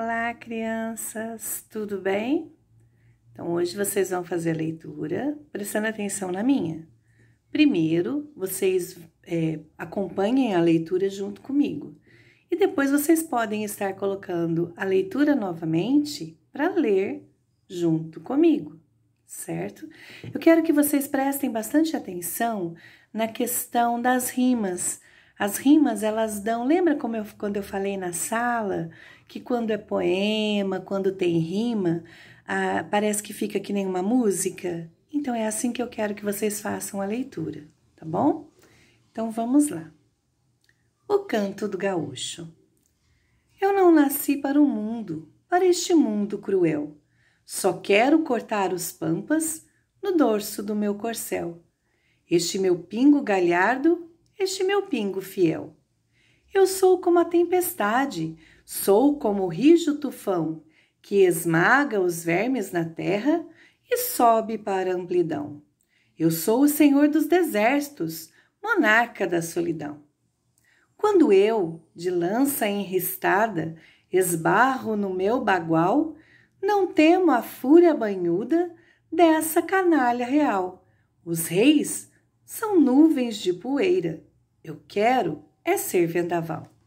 Olá, crianças, tudo bem? Então, hoje vocês vão fazer a leitura, prestando atenção na minha. Primeiro, vocês é, acompanhem a leitura junto comigo. E depois vocês podem estar colocando a leitura novamente para ler junto comigo, certo? Eu quero que vocês prestem bastante atenção na questão das rimas as rimas, elas dão. Lembra como eu, quando eu falei na sala que quando é poema, quando tem rima, ah, parece que fica que nem uma música? Então é assim que eu quero que vocês façam a leitura, tá bom? Então vamos lá. O canto do gaúcho. Eu não nasci para o mundo, para este mundo cruel. Só quero cortar os pampas no dorso do meu corcel. Este meu pingo galhardo este meu pingo fiel. Eu sou como a tempestade, sou como o rijo tufão, que esmaga os vermes na terra e sobe para a amplidão. Eu sou o Senhor dos desertos, monarca da solidão. Quando eu, de lança enristada, esbarro no meu bagual, não temo a fúria banhuda dessa canalha real. Os reis são nuvens de poeira. Eu quero é ser vendaval.